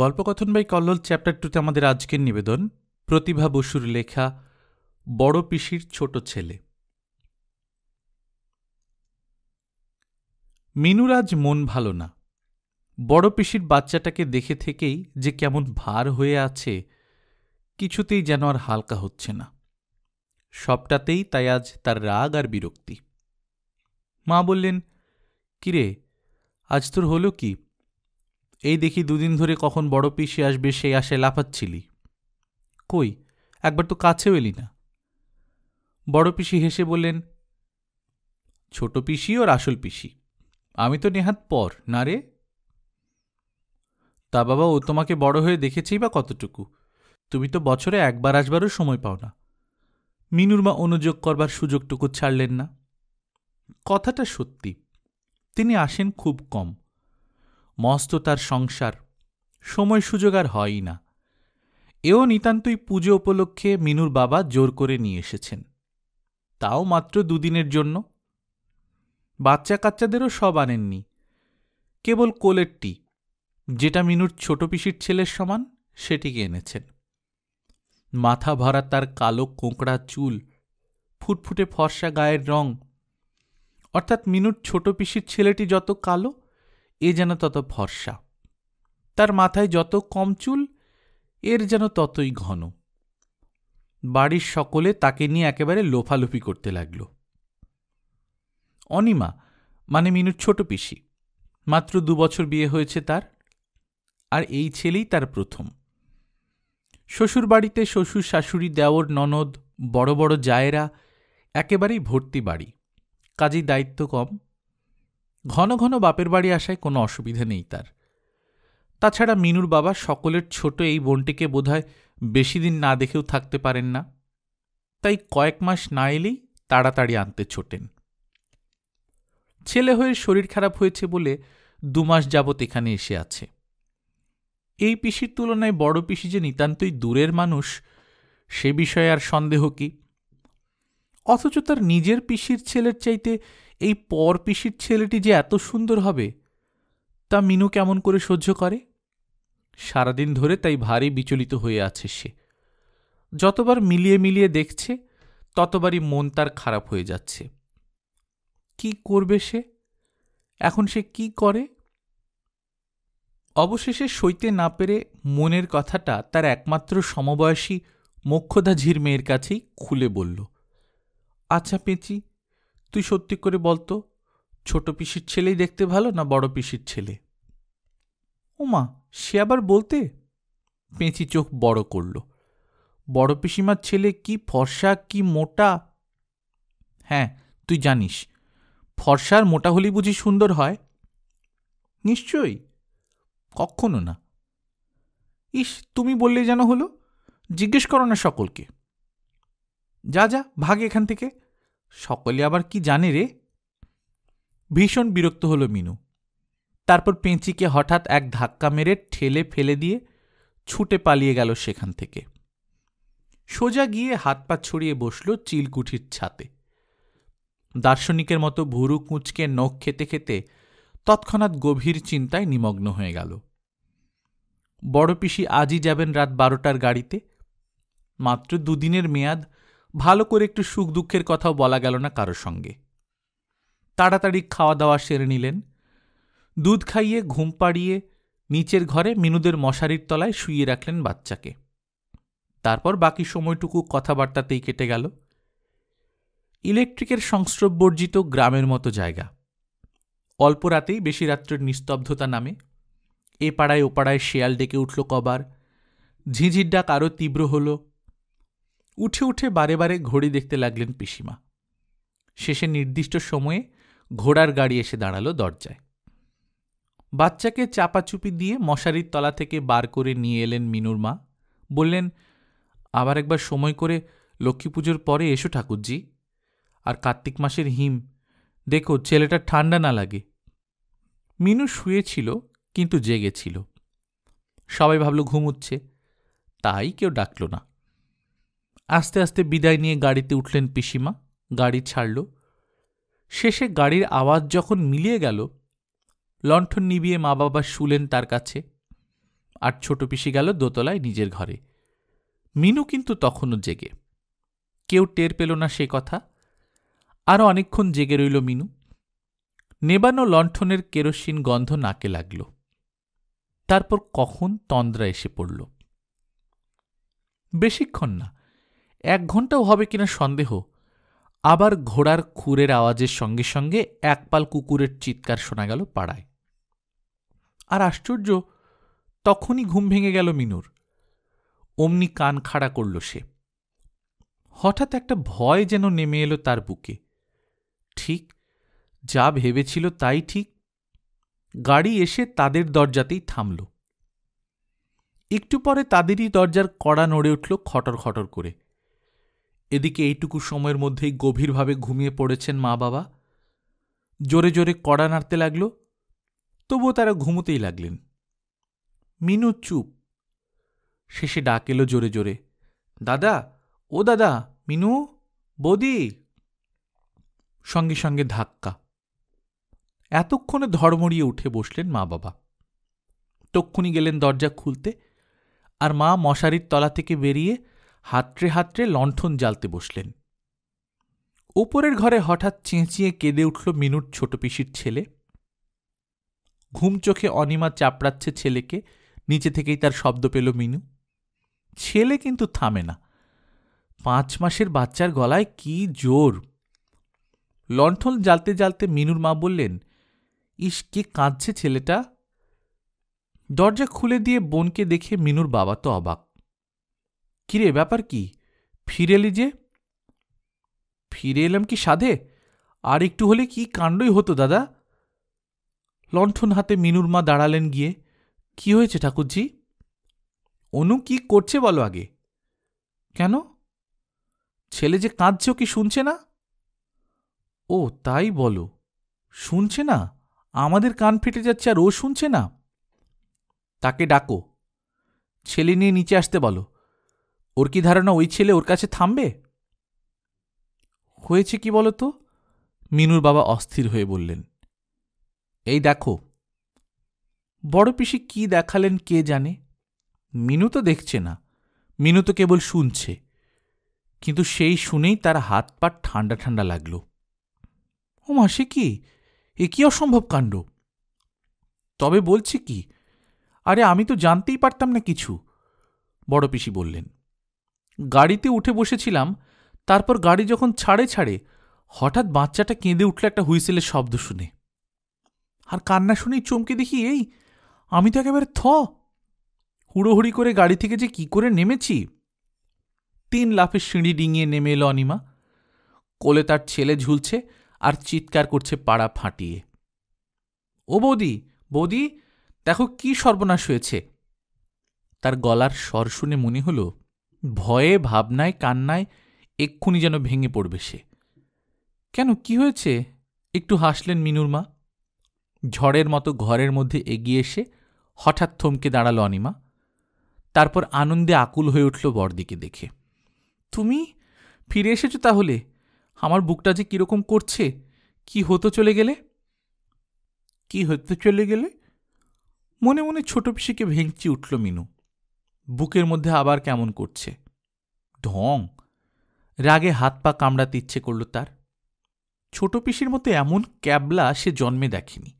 গল্পকথন by Kallol chapter টুতে আমাদের আজকের নিবেদন প্রতিভা বসুর লেখা বড় পিসির ছোট ছেলে মিনুর আজ মন ভালো না বড় পিসির বাচ্চাটাকে দেখে থেকেই যে কেমন ভার হয়ে আছে কিছুতেই যেন আর হালকা হচ্ছে না সবটাতেই তাই আজ তার রাগ আর বিরক্তি মা বললেন কিরে আজ তোর হলো কি এই দেখি দুদিন ধরে কখন বড় পিসি আসবে সেই আসে লাফাচ্ছিলি কই একবার তো কাছেও এলি না বড় পিসি হেসে বললেন ছোট পিসি ওর আসল পিসি আমি তো নেহাত পর না রে তা বাবা ও তোমাকে বড় হয়ে দেখেছি বা কতটুকু তুমি তো বছরে একবার আসবারও সময় পাও না মিনুর মা অনুযোগ করবার সুযোগটুকু ছাড়লেন না কথাটা সত্যি তিনি আসেন খুব কম মস্ত তার সংসার সময় সুযোগ আর হয়ই না এও নিতান্তই পুজো উপলক্ষে মিনুর বাবা জোর করে নিয়ে এসেছেন তাও মাত্র দুদিনের জন্য বাচ্চা কাচ্চাদেরও সব আনেননি কেবল কোলেরটি যেটা মিনুর ছোট পিসির ছেলের সমান সেটিকে এনেছেন মাথা ভরা তার কালো কোঁকড়া চুল ফুটফুটে ফর্সা গায়ের রং অর্থাৎ মিনুর ছোট পিসির ছেলেটি যত কালো এ যেন তত ফর্সা তার মাথায় যত কম চুল এর যেন ততই ঘন বাড়ির সকলে তাকে নিয়ে একেবারে লোফালোফি করতে লাগল অনিমা মানে মিনুর ছোট পিসি মাত্র দু বছর বিয়ে হয়েছে তার আর এই ছেলেই তার প্রথম শ্বশুর বাড়িতে শ্বশুর শাশুড়ি দেওর ননদ বড় বড় জায়েরা একেবারেই ভর্তি বাড়ি কাজেই দায়িত্ব কম ঘন ঘন বাপের বাড়ি আসায় কোনো অসুবিধে নেই তার তাছাড়া মিনুর বাবা সকলের ছোট এই বোনটিকে বোধহয় বেশি দিন না দেখেও থাকতে পারেন না তাই কয়েক মাস না এলেই তাড়াতাড়ি আনতে ছোটেন ছেলে হয়ে শরীর খারাপ হয়েছে বলে দু মাস যাবৎ এখানে এসে আছে এই পিসির তুলনায় বড় পিসি যে নিতান্তই দূরের মানুষ সে বিষয়ে আর সন্দেহ কি অথচ তার নিজের পিসির ছেলের চাইতে এই পরপিসির ছেলেটি যে এত সুন্দর হবে তা মিনু কেমন করে সহ্য করে সারাদিন ধরে তাই ভারী বিচলিত হয়ে আছে সে যতবার মিলিয়ে মিলিয়ে দেখছে ততবারই মন তার খারাপ হয়ে যাচ্ছে কি করবে সে এখন সে কি করে অবশেষে সইতে না পেরে মনের কথাটা তার একমাত্র সমবয়সী মক্ষদা ঝির মেয়ের কাছেই খুলে বলল আচ্ছা পেঁচি তুই সত্যি করে বলতো ছোট পিসির ছেলেই দেখতে ভালো না বড় পিসির ছেলে ওমা সে আবার বলতে পেঁচি চোখ বড় করল বড় পিসিমার ছেলে কি ফর্সা কি মোটা হ্যাঁ তুই জানিস ফর্সার মোটা হলেই বুঝি সুন্দর হয় নিশ্চয়ই কখনো না ইস তুমি বললে যেন হলো জিজ্ঞেস করো না সকলকে যা যা ভাগ এখান থেকে সকলে আবার কি জানে রে ভীষণ বিরক্ত হল মিনু তারপর পেঁচিকে হঠাৎ এক ধাক্কা মেরে ঠেলে ফেলে দিয়ে ছুটে পালিয়ে গেল সেখান থেকে সোজা গিয়ে হাত পা ছড়িয়ে বসল চিলকুঠির ছাতে দার্শনিকের মতো ভুরু কুঁচকে নখ খেতে খেতে তৎক্ষণাৎ গভীর চিন্তায় নিমগ্ন হয়ে গেল বড় পিসি আজই যাবেন রাত বারোটার গাড়িতে মাত্র দুদিনের মেয়াদ ভালো করে একটু সুখ দুঃখের কথাও বলা গেল না কারোর সঙ্গে তাড়াতাড়ি খাওয়া দাওয়া সেরে নিলেন দুধ খাইয়ে ঘুম পাড়িয়ে নিচের ঘরে মিনুদের মশারির তলায় শুইয়ে রাখলেন বাচ্চাকে তারপর বাকি সময়টুকু কথাবার্তাতেই কেটে গেল ইলেকট্রিকের সংস্রববর্জিত গ্রামের মতো জায়গা অল্প রাতেই বেশি রাত্রের নিস্তব্ধতা নামে এ পাড়ায় ও পাড়ায় শেয়াল ডেকে উঠল কবার ঝিঁঝির ডাক আরও তীব্র হলো উঠে উঠে বারে বারে ঘড়ি দেখতে লাগলেন পিসিমা শেষে নির্দিষ্ট সময়ে ঘোড়ার গাড়ি এসে দাঁড়ালো দরজায় বাচ্চাকে চাপাচুপি দিয়ে মশারির তলা থেকে বার করে নিয়ে এলেন মিনুর মা বললেন আবার একবার সময় করে লক্ষ্মী পুজোর পরে এসো ঠাকুরজি আর কার্তিক মাসের হিম দেখো ছেলেটা ঠান্ডা না লাগে মিনু শুয়েছিল কিন্তু জেগেছিল সবাই ভাবল ঘুমুচ্ছে তাই কেউ ডাকল না আস্তে আস্তে বিদায় নিয়ে গাড়িতে উঠলেন পিসিমা গাড়ি ছাড়ল শেষে গাড়ির আওয়াজ যখন মিলিয়ে গেল লণ্ঠন নিবিয়ে মা বাবা শুলেন তার কাছে আর ছোট পিসি গেল দোতলায় নিজের ঘরে মিনু কিন্তু তখনও জেগে কেউ টের পেল না সে কথা আরও অনেকক্ষণ জেগে রইল মিনু নেবানো লণ্ঠনের কেরোসিন গন্ধ নাকে লাগল তারপর কখন তন্দ্রা এসে পড়ল বেশিক্ষণ না এক ঘন্টাও হবে কিনা সন্দেহ আবার ঘোড়ার খুরের আওয়াজের সঙ্গে সঙ্গে একপাল কুকুরের চিৎকার শোনা গেল পাড়ায় আর আশ্চর্য তখনই ঘুম ভেঙে গেল মিনুর অমনি কান খাড়া করল সে হঠাৎ একটা ভয় যেন নেমে এলো তার বুকে ঠিক যা ভেবেছিল তাই ঠিক গাড়ি এসে তাদের দরজাতেই থামল একটু পরে তাদেরই দরজার কড়া নড়ে উঠল খটর খটর করে এদিকে এইটুকু সময়ের মধ্যেই গভীরভাবে ঘুমিয়ে পড়েছেন মা বাবা জোরে জোরে কড়া নাড়তে লাগল তবুও তারা ঘুমোতেই লাগলেন মিনু চুপ শেষে ডাক এলো জোরে জোরে দাদা ও দাদা মিনু বৌদি সঙ্গে সঙ্গে ধাক্কা এতক্ষণে ধর্মড়িয়ে উঠে বসলেন মা বাবা তক্ষুনি গেলেন দরজা খুলতে আর মা মশারির তলা থেকে বেরিয়ে হাতড়ে হাতড়ে লণ্ঠন জ্বালতে বসলেন ওপরের ঘরে হঠাৎ চেঁচিয়ে কেঁদে উঠল মিনুর ছোট পিসির ছেলে ঘুম চোখে অনিমা চাপড়াচ্ছে ছেলেকে নিচে থেকেই তার শব্দ পেল মিনু ছেলে কিন্তু থামে না পাঁচ মাসের বাচ্চার গলায় কি জোর লণ্ঠন জ্বালতে জ্বালতে মিনুর মা বললেন ইস কে কাঁদছে ছেলেটা দরজা খুলে দিয়ে বোনকে দেখে মিনুর বাবা তো অবাক কিরে ব্যাপার কি ফিরে এলি যে ফিরে এলাম কি সাধে আর একটু হলে কি কাণ্ডই হতো দাদা লণ্ঠন হাতে মিনুর মা দাঁড়ালেন গিয়ে কি হয়েছে ঠাকুরজি অনু কি করছে বলো আগে কেন ছেলে যে কাঁদছে কি শুনছে না ও তাই বলো শুনছে না আমাদের কান ফেটে যাচ্ছে আর ও শুনছে না তাকে ডাকো ছেলে নিয়ে নিচে আসতে বলো ওর কি ধারণা ওই ছেলে ওর কাছে থামবে হয়েছে কি বলতো মিনুর বাবা অস্থির হয়ে বললেন এই দেখো বড় পিসি কি দেখালেন কে জানে মিনু তো দেখছে না মিনু তো কেবল শুনছে কিন্তু সেই শুনেই তার হাত পা ঠান্ডা ঠান্ডা লাগল ও মাসে কি এ কি অসম্ভব কাণ্ড তবে বলছি কি আরে আমি তো জানতেই পারতাম না কিছু বড় পিসি বললেন গাড়িতে উঠে বসেছিলাম তারপর গাড়ি যখন ছাড়ে ছাড়ে হঠাৎ বাচ্চাটা কেঁদে উঠল একটা হুইসেলের শব্দ শুনে আর কান্না শুনেই চমকে দেখি এই আমি তো একেবারে থ হুড়োহুড়ি করে গাড়ি থেকে যে কি করে নেমেছি তিন লাফের সিঁড়ি ডিঙিয়ে নেমে এলো অনিমা কোলে তার ছেলে ঝুলছে আর চিৎকার করছে পাড়া ফাটিয়ে ও বৌদি বৌদি দেখো কি সর্বনাশ হয়েছে তার গলার স্বর শুনে মনে হলো ভয়ে ভাবনায় কান্নায় এক্ষুনি যেন ভেঙে পড়বে সে কেন কি হয়েছে একটু হাসলেন মিনুর মা ঝড়ের মতো ঘরের মধ্যে এগিয়ে এসে হঠাৎ থমকে দাঁড়ালো অনিমা তারপর আনন্দে আকুল হয়ে উঠল বরদিকে দেখে তুমি ফিরে এসেছো তাহলে আমার বুকটা যে কীরকম করছে কি হতো চলে গেলে কি হতে চলে গেলে মনে মনে ছোট পিসিকে ভেঙচি উঠল মিনু বুকের মধ্যে আবার কেমন করছে ঢং রাগে হাত পা কামড়াতে ইচ্ছে করল তার ছোট পিসির মতো এমন ক্যাবলা সে জন্মে দেখেনি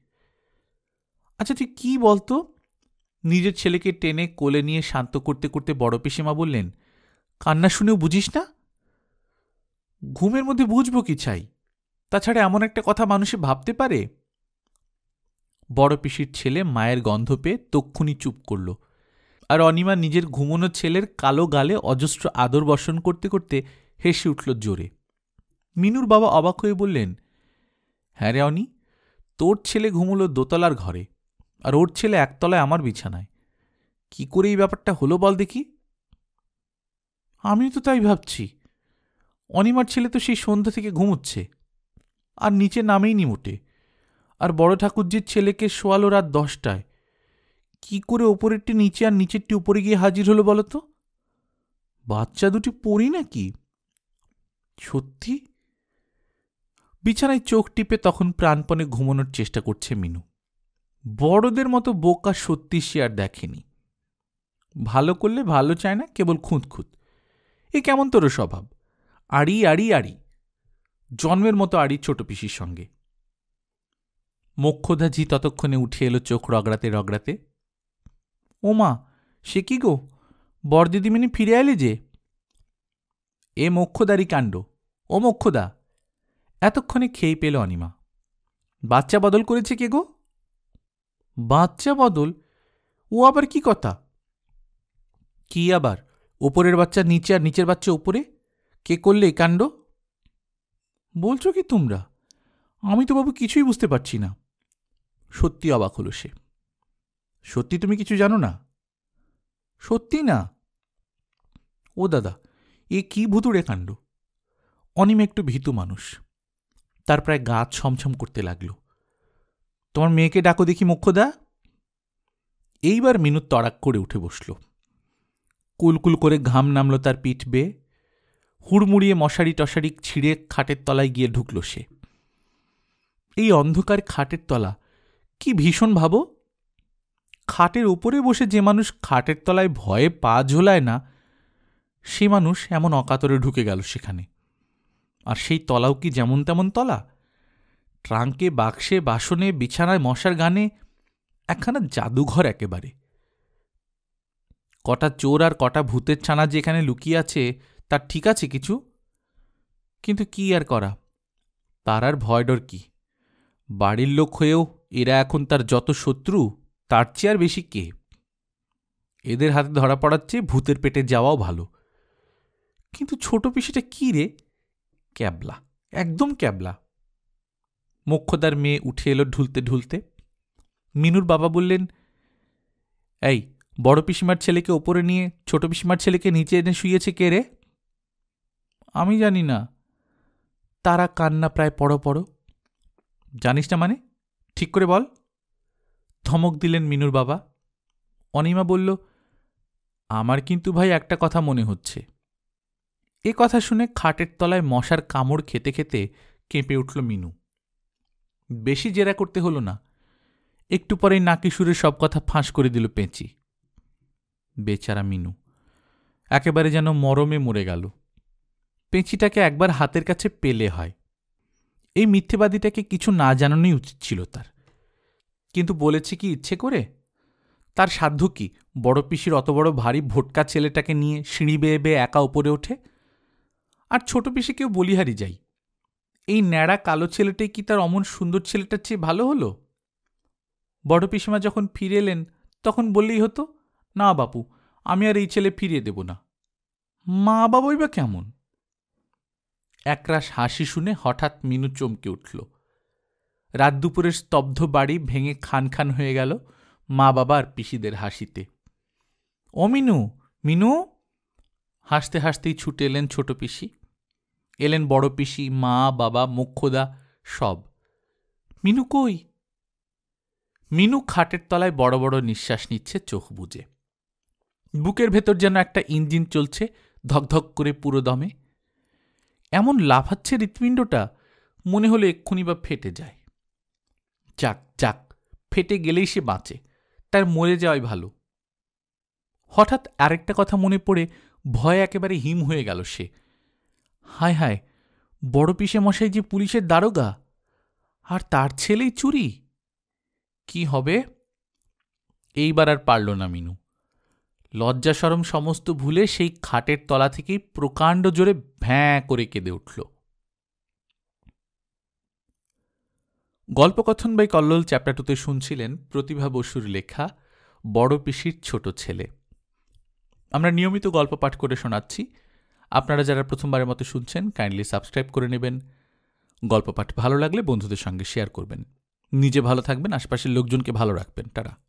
আচ্ছা তুই কি বলতো নিজের ছেলেকে টেনে কোলে নিয়ে শান্ত করতে করতে বড় পিসিমা বললেন কান্না শুনেও বুঝিস না ঘুমের মধ্যে বুঝবো কি চাই তাছাড়া এমন একটা কথা মানুষে ভাবতে পারে বড় পিসির ছেলে মায়ের গন্ধ পেয়ে তক্ষুনি চুপ করল আর অনিমা নিজের ঘুমনো ছেলের কালো গালে অজস্র আদর বর্ষণ করতে করতে হেসে উঠল জোরে মিনুর বাবা অবাক হয়ে বললেন হ্যাঁ রে অনি তোর ছেলে ঘুমোলো দোতলার ঘরে আর ওর ছেলে একতলায় আমার বিছানায় কি করে এই ব্যাপারটা হলো বল দেখি আমিও তো তাই ভাবছি অনিমার ছেলে তো সেই সন্ধ্যা থেকে ঘুমোচ্ছে আর নিচে নামেই নিমুটে আর বড় ঠাকুরজির ছেলেকে শোয়ালো রাত দশটায় কি করে ওপরেরটি নিচে আর নিচেরটি উপরে গিয়ে হাজির হলো বলো তো বাচ্চা দুটি পড়ি নাকি সত্যি বিছানায় চোখ টিপে তখন প্রাণপণে ঘুমানোর চেষ্টা করছে মিনু বড়দের মতো বোকা সত্যি সে আর দেখেনি ভালো করলে ভালো চায় না কেবল খুঁত খুঁত এ কেমন তোর স্বভাব আড়ি আড়ি আড়ি জন্মের মতো আড়ি ছোট পিসির সঙ্গে মোক্ষদাজি ততক্ষণে উঠে এলো চোখ রগড়াতে রগড়াতে ওমা সে কি গো বরদিদিমিনী ফিরে এলে যে এ মক্ষদারি কাণ্ড ও মক্ষদা এতক্ষণে খেয়ে পেল অনিমা বাচ্চা বদল করেছে কে গো বাচ্চা বদল ও আবার কি কথা কি আবার ওপরের বাচ্চা নিচে আর নিচের বাচ্চা ওপরে কে করলে কাণ্ড বলছো কি তোমরা আমি তো বাবু কিছুই বুঝতে পারছি না সত্যি অবাক হলো সে সত্যি তুমি কিছু জানো না সত্যি না ও দাদা এ কি ভুতুড়ে কাণ্ড অনিম একটু ভীতু মানুষ তার প্রায় গা ছমছম করতে লাগল তোমার মেয়েকে ডাকো দেখি মুখ্যদা এইবার মিনু তড়াক করে উঠে বসল কুলকুল করে ঘাম নামল তার পিঠ বেয়ে হুড়মুড়িয়ে মশারি টশারি ছিঁড়ে খাটের তলায় গিয়ে ঢুকল সে এই অন্ধকার খাটের তলা কি ভীষণ ভাবো খাটের ওপরে বসে যে মানুষ খাটের তলায় ভয়ে পা ঝোলায় না সে মানুষ এমন অকাতরে ঢুকে গেল সেখানে আর সেই তলাও কি যেমন তেমন তলা ট্রাঙ্কে বাক্সে বাসনে বিছানায় মশার গানে একখানা জাদুঘর একেবারে কটা চোর আর কটা ভূতের ছানা যেখানে লুকিয়ে আছে তার ঠিক আছে কিছু কিন্তু কি আর করা তার আর ভয়ডর কি বাড়ির লোক হয়েও এরা এখন তার যত শত্রু তার চেয়ে আর বেশি কে এদের হাতে ধরা পড়ার চেয়ে ভূতের পেটে যাওয়াও ভালো কিন্তু ছোট পিসিটা কী রে ক্যাবলা একদম ক্যাবলা মোক্ষদার মেয়ে উঠে এলো ঢুলতে ঢুলতে মিনুর বাবা বললেন এই বড় পিসিমার ছেলেকে ওপরে নিয়ে ছোট পিসিমার ছেলেকে নিচে এনে শুয়েছে কে রে আমি জানি না তারা কান্না প্রায় পড়ো পড়ো জানিস না মানে ঠিক করে বল ধমক দিলেন মিনুর বাবা অনিমা বলল আমার কিন্তু ভাই একটা কথা মনে হচ্ছে এ কথা শুনে খাটের তলায় মশার কামড় খেতে খেতে কেঁপে উঠল মিনু বেশি জেরা করতে হলো না একটু পরেই নাকিসুরের সব কথা ফাঁস করে দিল পেঁচি বেচারা মিনু একেবারে যেন মরমে মরে গেল পেঁচিটাকে একবার হাতের কাছে পেলে হয় এই মিথ্যেবাদীটাকে কিছু না জানানোই উচিত ছিল তার কিন্তু বলেছে কি ইচ্ছে করে তার সাধ্য কি বড় পিসির অত বড় ভারী ভোটকা ছেলেটাকে নিয়ে সিঁড়ি বেয়ে বেয়ে একা ওপরে ওঠে আর ছোট পিসিকেও বলিহারি যাই এই ন্যাড়া কালো ছেলেটাই কি তার অমন সুন্দর ছেলেটার চেয়ে ভালো হলো বড় পিসিমা যখন ফিরে এলেন তখন বললেই হতো না বাপু আমি আর এই ছেলে ফিরিয়ে দেব না মা বাবাই বা কেমন একরাশ হাসি শুনে হঠাৎ মিনু চমকে উঠল রাত দুপুরের স্তব্ধ বাড়ি ভেঙে খান খান হয়ে গেল মা বাবার পিসিদের হাসিতে ও মিনু মিনু হাসতে হাসতেই ছুটে এলেন ছোট পিসি এলেন বড় পিসি মা বাবা মুখ্যদা সব মিনু কই মিনু খাটের তলায় বড় বড় নিঃশ্বাস নিচ্ছে চোখ বুঝে বুকের ভেতর যেন একটা ইঞ্জিন চলছে ধকধক করে পুরো দমে এমন লাফাচ্ছে হৃৎপিণ্ডটা মনে হলে এক্ষুনি বা ফেটে যায় যাক যাক ফেটে গেলেই সে বাঁচে তার মরে যাওয়াই ভালো হঠাৎ আরেকটা কথা মনে পড়ে ভয় একেবারে হিম হয়ে গেল সে হায় হায় বড় পিসে মশাই যে পুলিশের দারোগা আর তার ছেলেই চুরি কি হবে এইবার আর পারল না মিনু লজ্জা সরম সমস্ত ভুলে সেই খাটের তলা থেকেই প্রকাণ্ড জোরে ভ্যাঁ করে কেঁদে উঠল গল্পকথন বাই কল্লোল চ্যাপ্টার টুতে শুনছিলেন প্রতিভা বসুর লেখা বড় পিসির ছোট ছেলে আমরা নিয়মিত গল্প পাঠ করে শোনাচ্ছি আপনারা যারা প্রথমবারের মতো শুনছেন কাইন্ডলি সাবস্ক্রাইব করে নেবেন গল্প পাঠ ভালো লাগলে বন্ধুদের সঙ্গে শেয়ার করবেন নিজে ভালো থাকবেন আশপাশের লোকজনকে ভালো রাখবেন তারা